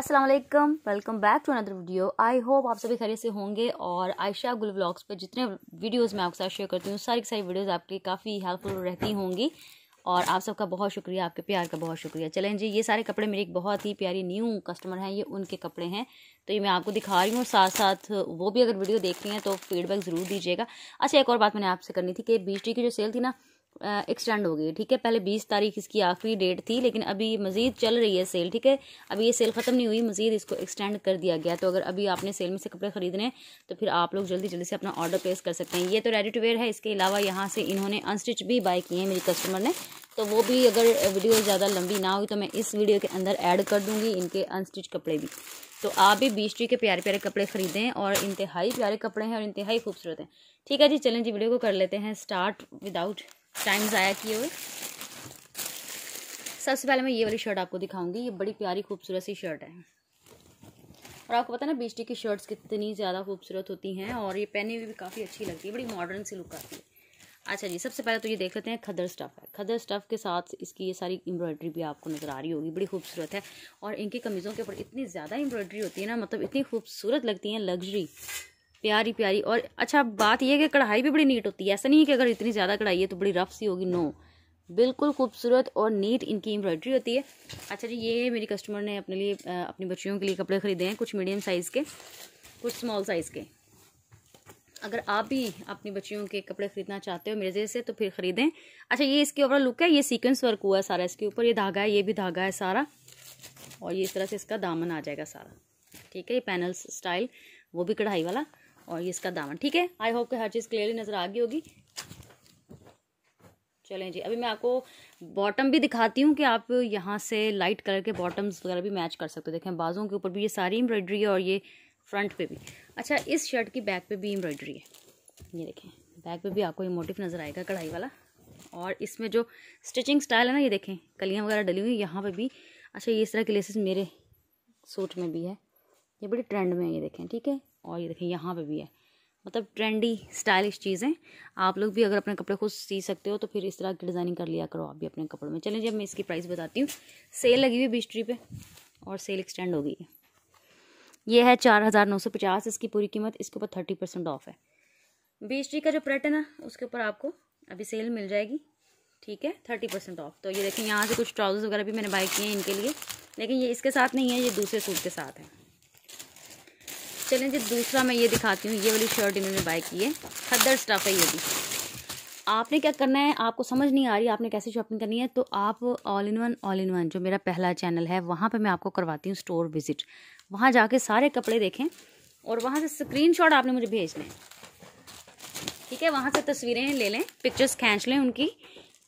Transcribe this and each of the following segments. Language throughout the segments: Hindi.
Aslam welcome back to another video I hope आप सभी खरे से होंगे और आयशा गुल ब्लॉग्स पर जितने वीडियोस मैं आपके साथ शेयर करती हूँ सारी की सारी वीडियोस आपके काफ़ी हेल्पफुल रहती होंगी और आप सबका बहुत शुक्रिया आपके प्यार का बहुत शुक्रिया चलें जी ये सारे कपड़े मेरे एक बहुत ही प्यारी न्यू कस्टमर हैं ये उनके कपड़े हैं तो ये मैं आपको दिखा रही हूँ साथ साथ वो भी अगर वीडियो देख रही हैं तो फीडबैक ज़रूर दीजिएगा अच्छा एक और बात मैंने आपसे करनी थी कि बीच की जो सेल थी ना एक्सटेंड हो गई ठीक है पहले बीस तारीख इसकी आखिरी डेट थी लेकिन अभी मज़ीद चल रही है सेल ठीक है अभी ये सेल ख़त्म नहीं हुई मज़ीद इसको एक्सटेंड कर दिया गया तो अगर अभी आपने सेल में से कपड़े ख़रीदने तो फिर आप लोग जल्दी जल्दी से अपना ऑर्डर प्लेस कर सकते हैं ये तो रेडी टू वेयर है इसके अलावा यहाँ से इन्होंने अनस्टिच भी बाय किए हैं मेरी कस्टमर ने तो वो भी अगर वीडियो ज़्यादा लंबी ना हुई तो मैं इस वीडियो के अंदर ऐड कर दूँगी इनके अनस्टिच कपड़े भी तो आप भी बीस के प्यारे प्यारे कपड़े ख़रीदें और इंतहाई प्यारे कपड़े हैं और इंतहाई खूबसूरत हैं ठीक है जी चलें जी वीडियो को कर लेते हैं स्टार्ट विदाउट टाइम ज़ाया किए हुए सबसे पहले मैं ये वाली शर्ट आपको दिखाऊंगी ये बड़ी प्यारी खूबसूरत सी शर्ट है और आपको पता है ना बीस्टी की शर्ट्स कितनी ज़्यादा खूबसूरत होती हैं और ये पहने हुई भी काफ़ी अच्छी लगती है बड़ी मॉडर्न सी लुक आती है अच्छा जी सबसे पहले तो ये देख लेते हैं खदर स्टफ़ है खदर स्टफ़ के साथ इसकी ये सारी एम्ब्रॉयडरी भी आपको नज़र आ रही होगी बड़ी खूबसूरत है और इनकी कमीज़ों के ऊपर इतनी ज़्यादा एम्ब्रॉयडरी होती है ना मतलब इतनी खूबसूरत लगती हैं लग्जरी प्यारी प्यारी और अच्छा बात यह है कि कढ़ाई भी बड़ी नीट होती है ऐसा नहीं है कि अगर इतनी ज़्यादा कढ़ाई है तो बड़ी रफ सी होगी नो बिल्कुल खूबसूरत और नीट इनकी एम्ब्रॉयडरी होती है अच्छा जी ये मेरी कस्टमर ने अपने लिए अपनी बच्चियों के लिए कपड़े ख़रीदे हैं कुछ मीडियम साइज़ के कुछ स्मॉल साइज़ के अगर आप भी अपनी बच्चियों के कपड़े खरीदना चाहते हो मेरे से तो फिर ख़रीदें अच्छा ये इसके ओवरऑल लुक है ये सीक्वेंस वर्क हुआ है सारा इसके ऊपर ये धागा है ये भी धागा है सारा और ये इस तरह से इसका दामन आ जाएगा सारा ठीक है ये पैनल्स स्टाइल वो भी कढ़ाई वाला और ये इसका दामन ठीक है आई होप कि हर चीज़ क्लियरली नज़र आ गई होगी चलें जी अभी मैं आपको बॉटम भी दिखाती हूँ कि आप यहाँ से लाइट कलर के बॉटम्स वगैरह भी मैच कर सकते हो देखें बाजों के ऊपर भी ये सारी एम्ब्रॉयडरी है और ये फ्रंट पे भी अच्छा इस शर्ट की बैक पे भी एम्ब्रॉयडरी है ये देखें बैक पे भी आपको ये मोटिव नज़र आएगा कढ़ाई वाला और इसमें जो स्टिचिंग स्टाइल है ना ये देखें कलियाँ वगैरह डली हुई यहाँ पर भी अच्छा ये इस तरह के लेसेस मेरे सूट में भी है ये बड़ी ट्रेंड में है ये देखें ठीक है और ये देखें यहाँ पे भी है मतलब ट्रेंडी स्टाइलिश चीज़ें आप लोग भी अगर अपने कपड़े खुद सी सकते हो तो फिर इस तरह की डिज़ाइनिंग कर लिया करो आप भी अपने कपड़ों में चलें जब मैं इसकी प्राइस बताती हूँ सेल लगी हुई बिस्ट्री पर और सेल एक्सटेंड हो गई है ये है चार हज़ार नौ सौ पचास इसकी पूरी कीमत इसके ऊपर थर्टी परसेंट ऑफ है ट्री का जो प्रेट है ना उसके ऊपर आपको अभी सेल मिल जाएगी ठीक है थर्टी परसेंट ऑफ तो ये देखें यहाँ से कुछ ट्राउजर्स वगैरह भी मैंने बाई किए हैं इनके लिए लेकिन ये इसके साथ नहीं है ये दूसरे सूट के साथ है चलें जी दूसरा मैं ये दिखाती हूँ ये वाली शर्ट इन्होंने बाय की है खद्दर स्टफ़ है ये भी आपने क्या करना है आपको समझ नहीं आ रही आपने कैसे शॉपिंग करनी है तो आप all in one all in one जो मेरा पहला चैनल है वहाँ पर मैं आपको करवाती हूँ स्टोर विज़िट वहाँ जाके सारे कपड़े देखें और वहाँ से शॉट आपने मुझे भेज लें ठीक है वहाँ से तस्वीरें ले लें पिक्चर्स खींच लें उनकी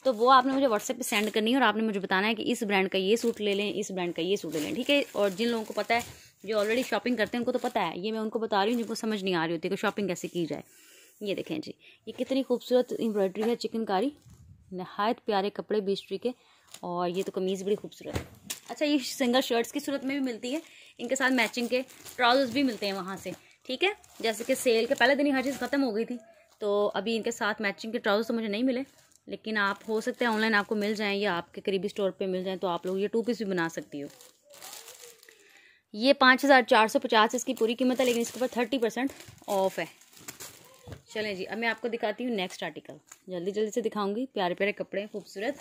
तो वो आपने मुझे व्हाट्सएप पे सेंड करनी है और आपने मुझे बताना है कि इस ब्रांड का ये सूट ले लें इस ब्रांड का ये सूट ले लें ठीक है और जिन लोगों को पता है जो ऑलरेडी शॉपिंग करते हैं उनको तो पता है ये मैं उनको बता रही हूँ जिनको समझ नहीं आ रही होती कि शॉपिंग कैसे की जाए ये देखें जी ये कितनी खूबसूरत एम्ब्रॉयडरी है चिकनकारी नहायत प्यारे कपड़े बीस्ट्री के और ये तो कमीज़ बड़ी खूबसूरत है अच्छा ये सिंगल शर्ट्स की सूरत में भी मिलती है इनके साथ मैचिंग के ट्राउजर्स भी मिलते हैं वहाँ से ठीक है जैसे कि सेल के पहले दिन ही हर चीज़ ख़त्म हो गई थी तो अभी इनके साथ मैचिंग के ट्राउज़र्स तो मुझे नहीं मिले लेकिन आप हो सकते हैं ऑनलाइन आपको मिल जाएँ या आपके करीबी स्टोर पर मिल जाएँ तो आप लोग ये टू पीस भी बना सकती हो ये पाँच हज़ार चार सौ पचास इसकी पूरी कीमत है लेकिन इसके ऊपर थर्टी परसेंट ऑफ है चलें जी अब मैं आपको दिखाती हूँ नेक्स्ट आर्टिकल जल्दी जल्दी से दिखाऊंगी प्यारे प्यारे कपड़े हैं खूबसूरत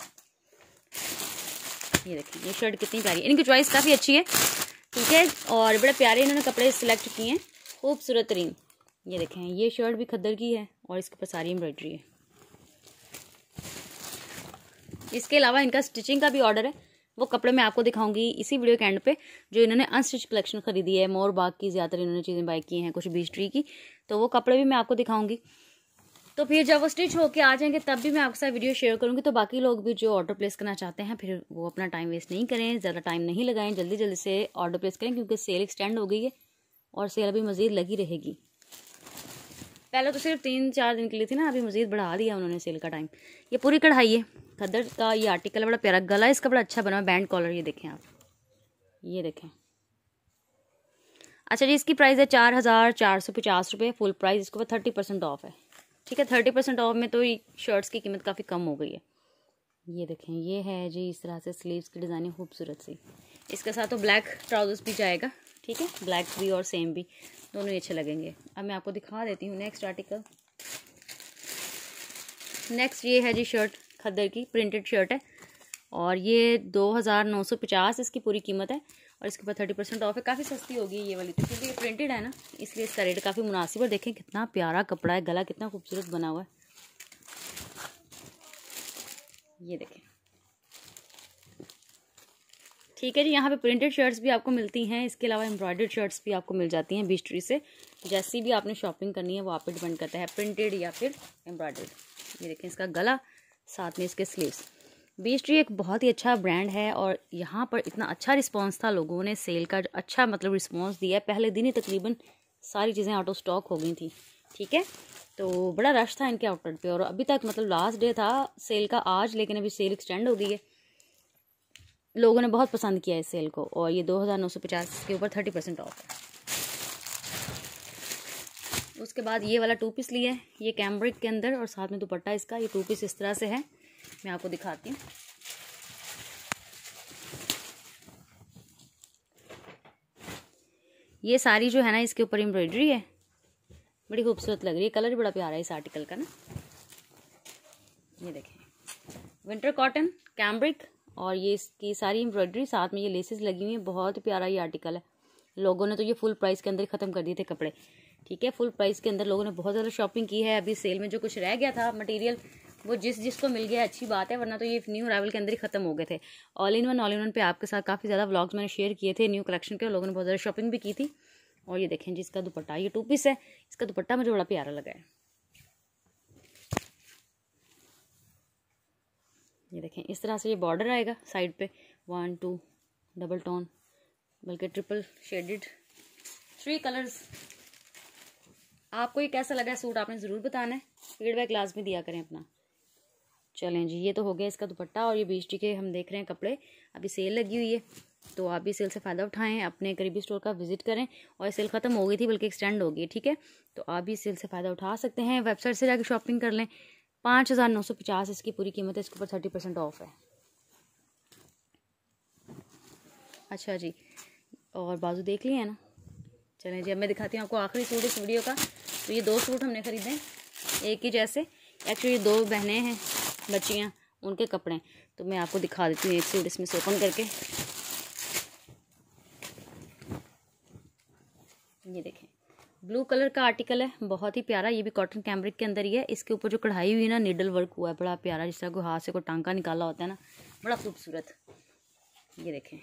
ये देखिए ये शर्ट कितनी प्यारी इनकी चॉइस काफ़ी अच्छी है ठीक है और बड़े प्यारे इन्होंने कपड़े सिलेक्ट किए हैं खूबसूरत तरीन ये देखें ये शर्ट भी खद्दर की है और इसके ऊपर सारी एम्ब्रॉयडरी है इसके अलावा इनका स्टिचिंग का भी ऑर्डर है वो कपड़े मैं आपको दिखाऊंगी इसी वीडियो के एंड पे जो इन्होंने अनस्टिच कलेक्शन खरीदी है मोर बाग की ज़्यादातर इन्होंने चीज़ें बाई की हैं कुछ बीस ट्री की तो वो कपड़े भी मैं आपको दिखाऊंगी तो फिर जब वो स्टिच होकर आ जाएंगे तब भी मैं आपके साथ वीडियो शेयर करूंगी तो बाकी लोग भी जो ऑर्डर प्लेस करना चाहते हैं फिर वो अपना टाइम वेस्ट नहीं करें ज़्यादा टाइम नहीं लगाएं जल्दी जल्दी से ऑर्डर प्लेस करें क्योंकि सेल एक्सटेंड हो गई है और सेल अभी मज़ीद लगी रहेगी पहले तो सिर्फ तीन चार दिन के लिए थी ना अभी मज़ीद बढ़ा दिया उन्होंने सेल का टाइम ये पूरी कढ़ाई है खदर का ये आर्टिकल बड़ा प्यारा गला इसका बड़ा अच्छा बना बैंड कॉलर ये देखें आप ये देखें अच्छा जी इसकी प्राइस है चार हज़ार चार सौ पचास रुपये फुल प्राइस इसके ऊपर थर्टी परसेंट ऑफ है ठीक है थर्टी परसेंट ऑफ में तो शर्ट्स की कीमत काफ़ी कम हो गई है ये देखें ये है जी इस तरह से स्लीव्स की डिज़ाइनिंग खूबसूरत सी इसके साथ तो ब्लैक ट्राउजर्स भी जाएगा ठीक है ब्लैक भी और सेम भी दोनों ही अच्छे लगेंगे अब मैं आपको दिखा देती हूँ नेक्स्ट आर्टिकल नेक्स्ट ये है जी शर्ट खद्दर की प्रिंटेड शर्ट है और ये दो हज़ार नौ सौ पचास इसकी पूरी कीमत है और इसके ऊपर थर्टी परसेंट ऑफ है काफ़ी सस्ती होगी ये वाली तो क्योंकि ये प्रिंटेड है ना इसलिए इसका रेट काफ़ी मुनासिब है देखें कितना प्यारा कपड़ा है गला कितना खूबसूरत बना हुआ है ये देखें ठीक है जी यहाँ पे प्रिंटेड शर्ट्स भी आपको मिलती हैं इसके अलावा एम्ब्रॉयडर्ड शर्ट्स भी आपको मिल जाती हैं बिस्ट्री से जैसी भी आपने शॉपिंग करनी है वो आप पर डिपेंड करता है प्रिंटेड या फिर एम्ब्रॉयडर्ड ये देखें इसका गला साथ में इसके स्लीव्स बीस्ट्री एक बहुत ही अच्छा ब्रांड है और यहाँ पर इतना अच्छा रिस्पॉन्स था लोगों ने सेल का अच्छा मतलब रिस्पॉन्स दिया पहले दिन ही तकरीबन सारी चीज़ें आउट ऑफ स्टॉक हो गई थी ठीक है तो बड़ा रश था इनके आउटलेट पे और अभी तक मतलब लास्ट डे था सेल का आज लेकिन अभी सेल एक्सटेंड हो गई है लोगों ने बहुत पसंद किया इस सेल को और ये दो हज़ार नौ सौ पचास के ऊपर थर्टी परसेंट ऑफ है उसके बाद ये वाला टू पीस लिया है ये कैम्ब्रिक के अंदर और साथ में दुपट्टा इसका ये टू पीस इस तरह से है मैं आपको दिखाती हूँ ये सारी जो है ना इसके ऊपर एम्ब्रॉयडरी है बड़ी खूबसूरत लग रही है कलर बड़ा प्यारा है इस आर्टिकल का ना ये देखें विंटर कॉटन कैम्ब्रिक और ये इसकी सारी एम्ब्रॉयडरी साथ में ये लेसेस लगी हुई हैं बहुत प्यारा ये आर्टिकल है लोगों ने तो ये फुल प्राइस के अंदर ख़त्म कर दिए थे कपड़े ठीक है फुल प्राइस के अंदर लोगों ने बहुत ज़्यादा शॉपिंग की है अभी सेल में जो कुछ रह गया था मटेरियल वो जिस जिसको मिल गया अच्छी बात है वरना तो ये न्यू अरावल के अंदर ही खत्म हो गए थे all in one all in one पे आपके साथ काफ़ी ज़्यादा व्लॉग्स मैंने शेयर किए थे न्यू कलेक्शन के लोगों ने बहुत ज़्यादा शॉपिंग भी की थी और ये देखें जी इसका दुपट्टा ये टू पीस है इसका दुपट्टा मुझे बड़ा प्यारा लगा है ये देखें इस तरह से ये बॉर्डर आएगा साइड पे वन टू डबल टोन बल्कि ट्रिपल शेडेड थ्री कलर्स आपको ये कैसा लगा सूट आपने ज़रूर बताना है फीडबैक में दिया करें अपना चलें जी ये तो हो गया इसका दुपट्टा और ये बीच के हम देख रहे हैं कपड़े अभी सेल लगी हुई है तो आप भी सेल से फ़ायदा उठाएं अपने करीबी स्टोर का विजिट करें और सेल ख़त्म हो गई थी बल्कि एक्सटेंड हो गई ठीक है तो आप भी सेल से फ़ायदा उठा सकते हैं वेबसाइट से जाके शॉपिंग कर लें पाँच हज़ार नौ सौ पचास इसकी पूरी कीमत है इसके ऊपर थर्टी परसेंट ऑफ है अच्छा जी और बाजू देख लिए है ना चलें जी अब मैं दिखाती हूँ आपको आखिरी सूट इस वीडियो का तो ये दो सूट हमने ख़रीदे एक ही जैसे एक्चुअली दो बहनें हैं बच्चियाँ उनके कपड़े तो मैं आपको दिखा देती हूँ एक सूट इसमें से ओपन करके ये देखें ब्लू कलर का आर्टिकल है बहुत ही प्यारा ये भी कॉटन कैमरिक के अंदर ही है इसके ऊपर जो कढ़ाई हुई है ना निडल वर्क हुआ है बड़ा प्यारा जिस तरह को हाथ से को टांका निकाला होता है ना बड़ा खूबसूरत ये देखें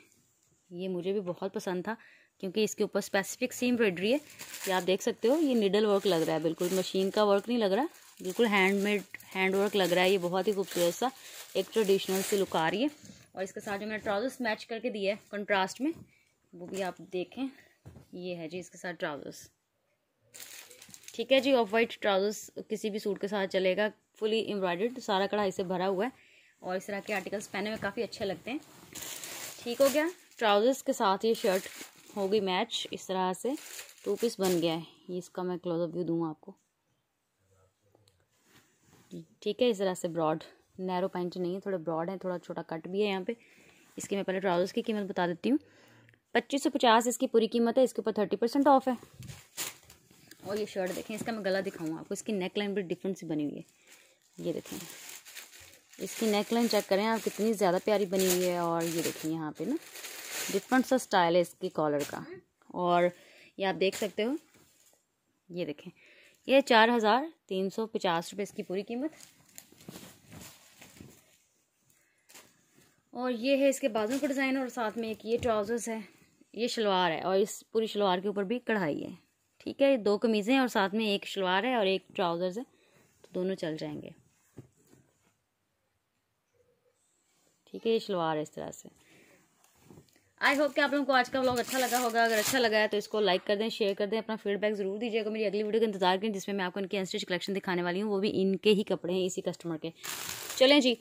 ये मुझे भी बहुत पसंद था क्योंकि इसके ऊपर स्पेसिफिक सी एम्ब्रॉयडरी है ये आप देख सकते हो ये निडल वर्क लग रहा है बिल्कुल मशीन का वर्क नहीं लग रहा बिल्कुल हैंडमेड हैंड वर्क लग रहा है ये बहुत ही खूबसूरत सा एक ट्रेडिशनल से लुक आ रही है और इसके साथ जो मैंने ट्राउजर्स मैच करके दिया है कंट्रास्ट में वो भी आप देखें ये है जी इसके साथ ट्राउजर्स ठीक है जी ऑफ वाइट ट्राउजर्स किसी भी सूट के साथ चलेगा फुली एम्ब्रॉयडर्ड सारा कढ़ाई से भरा हुआ है और इस तरह के आर्टिकल्स पहने में काफ़ी अच्छे लगते हैं ठीक हो गया ट्राउजर्स के साथ ये शर्ट हो गई मैच इस तरह से टू पीस बन गया है ये इसका मैं क्लोजअप व्यू दूँ आपको ठीक है इस तरह से ब्रॉड नैरो पैंट नहीं है थोड़े ब्रॉड है थोड़ा छोटा कट भी है यहाँ पे इसकी मैं पहले ट्राउजर्स की कीमत बता देती हूँ पच्चीस सौ पचास इसकी पूरी कीमत है इसके ऊपर थर्टी परसेंट ऑफ है और ये शर्ट देखें इसका मैं गला दिखाऊँ आपको इसकी नेक लाइन भी डिफरेंट सी बनी हुई है ये देखें इसकी नेक लाइन चेक करें आप कितनी ज़्यादा प्यारी बनी हुई है और ये देखें यहाँ पे ना डिफरेंट सा स्टाइल है इसकी कॉलर का और ये आप देख सकते हो ये देखें ये चार हज़ार तीन सौ पचास रुपये इसकी पूरी कीमत और ये है इसके बाजू का डिज़ाइन और साथ में एक ये ट्राउज़र्स है ये शलवार है और इस पूरी शलवार के ऊपर भी कढ़ाई है ठीक है दो कमीज़ें और साथ में एक शलवार है और एक ट्राउज़र्स है तो दोनों चल जाएंगे ठीक है ये शलवार है इस तरह से आई होप कि आप लोगों को आज का व्लॉग अच्छा लगा होगा अगर अच्छा लगा है तो इसको लाइक कर दें शेयर कर दें अपना फीडबैक जरूर दीजिएगा मेरी अगली वीडियो का इंतजार करें जिसमें मैं आपको इनके एनस्टिच कलेक्शन दिखाने वाली हूँ वो भी इनके ही कपड़े हैं इसी कस्टमर के चलें जी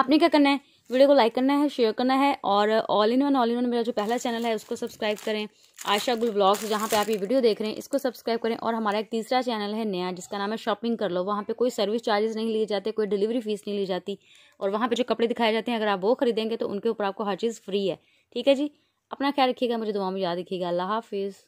आपने क्या करना है वीडियो को लाइक करना है शेयर करना है और all in one all in one मेरा जो पहला चैनल है उसको सब्सक्राइब करें आशा गुल ब्लॉग्स जहाँ पे आप ये वीडियो देख रहे हैं इसको सब्सक्राइब करें और हमारा एक तीसरा चैनल है नया जिसका नाम है शॉपिंग कर लो वहाँ पे कोई सर्विस चार्जेस नहीं लिए जाते कोई डिलीवरी फीस नहीं ली जाती और वहाँ पर जो कपड़े दिखाए जाते हैं अगर आप वो खरीदेंगे तो उनके ऊपर आपको हर चीज़ फ्री है ठीक है जी अपना ख्याल रखिएगा मुझे दुआ में याद रखिएगा अल्लाह हाफिज़